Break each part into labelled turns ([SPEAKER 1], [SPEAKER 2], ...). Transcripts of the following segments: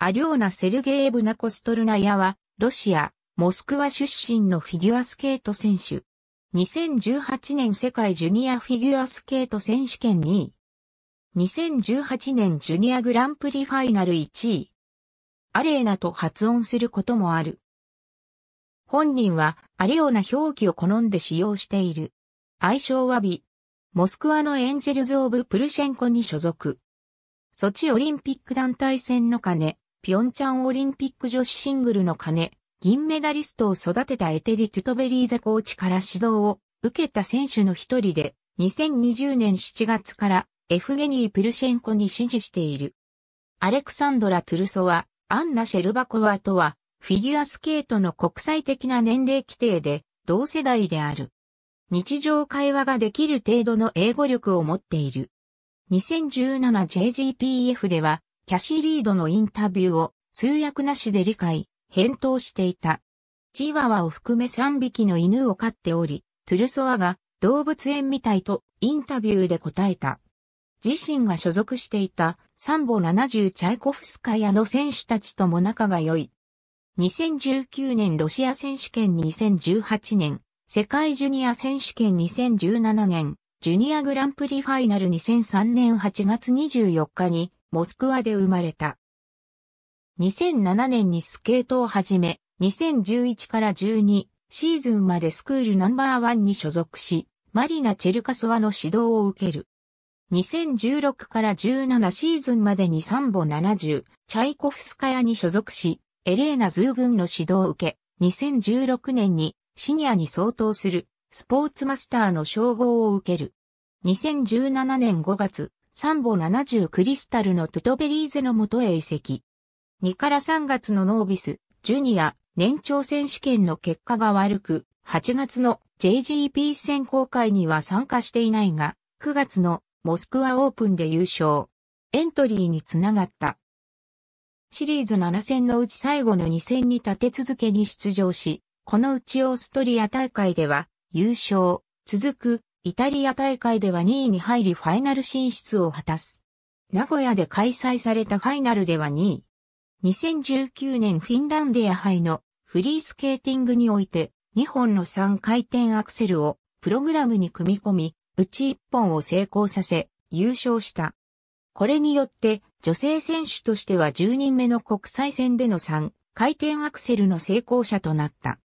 [SPEAKER 1] アリョーナ・セルゲーブナ・コストルナヤは、ロシア、モスクワ出身のフィギュアスケート選手。2018年世界ジュニアフィギュアスケート選手権2位。2018年ジュニアグランプリファイナル1位。アレーナと発音することもある。本人はアリオナ表記を好んで使用している。愛称は美。モスクワのエンジェルズ・オブ・プルシェンコに所属。ソチオリンピック団体戦の金、ピョンチャンオリンピック女子シングルの金、銀メダリストを育てたエテリ・トゥトベリーザコーチから指導を受けた選手の一人で、2020年7月からエフゲニー・プルシェンコに指示している。アレクサンドラ・トゥルソワ、アンナ・シェルバコワとは、フィギュアスケートの国際的な年齢規定で、同世代である。日常会話ができる程度の英語力を持っている。2017JGPF では、キャシー・リードのインタビューを通訳なしで理解、返答していた。チワワを含め3匹の犬を飼っており、トゥルソワが動物園みたいとインタビューで答えた。自身が所属していたサンボ70チャイコフスカヤの選手たちとも仲が良い。2019年ロシア選手権2018年、世界ジュニア選手権2017年、ジュニアグランプリファイナル2003年8月24日にモスクワで生まれた。2007年にスケートを始め、2011から12シーズンまでスクールナンバーワンに所属し、マリナ・チェルカソワの指導を受ける。2016から17シーズンまでにン本70、チャイコフスカヤに所属し、エレーナ・ズー軍の指導を受け、2016年にシニアに相当するスポーツマスターの称号を受ける。2017年5月、サンボ70クリスタルのトゥトベリーゼの元へ移籍。2から3月のノービス、ジュニア、年長選手権の結果が悪く、8月の JGP 選考会には参加していないが、9月のモスクワオープンで優勝。エントリーにつながった。シリーズ7戦のうち最後の2戦に立て続けに出場し、このうちオーストリア大会では優勝、続くイタリア大会では2位に入りファイナル進出を果たす。名古屋で開催されたファイナルでは2位。2019年フィンランデア杯のフリースケーティングにおいて2本の3回転アクセルをプログラムに組み込み、うち1本を成功させ優勝した。これによって女性選手としては10人目の国際戦での3回転アクセルの成功者となった。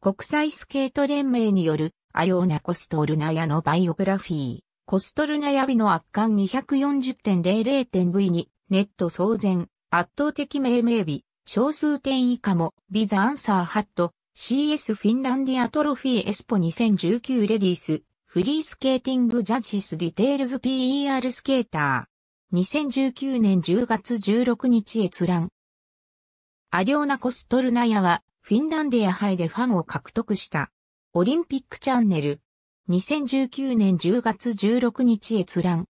[SPEAKER 1] 国際スケート連盟によるアヨーナ・コストルナヤのバイオグラフィー、コストルナヤビの圧巻 240.00.V に、ネット騒然、圧倒的命名日、少数点以下も、ビザ・アンサー・ハット、CS フィンランディアトロフィーエスポ2019レディース、フリースケーティングジャッジスディテールズ PER スケーター。2019年10月16日閲覧。アリョーナ・コストルナヤは、フィンランディア杯でファンを獲得した。オリンピックチャンネル。2019年10月16日閲覧。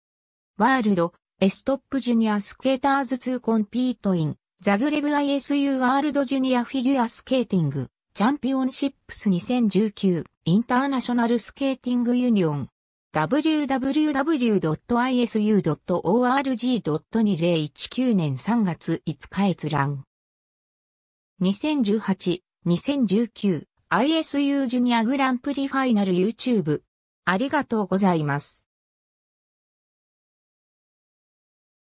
[SPEAKER 1] ワールド、エストップジュニアスケーターズ2コンピートイン、ザグレブ ISU ワールドジュニアフィギュアスケーティング、チャンピオンシップス2019、インターナショナルスケーティングユニオン。www.isu.org.2019 年3月5日閲覧。2018、2019 ISU ジュニアグランプリファイナル YouTube。ありがとうございます。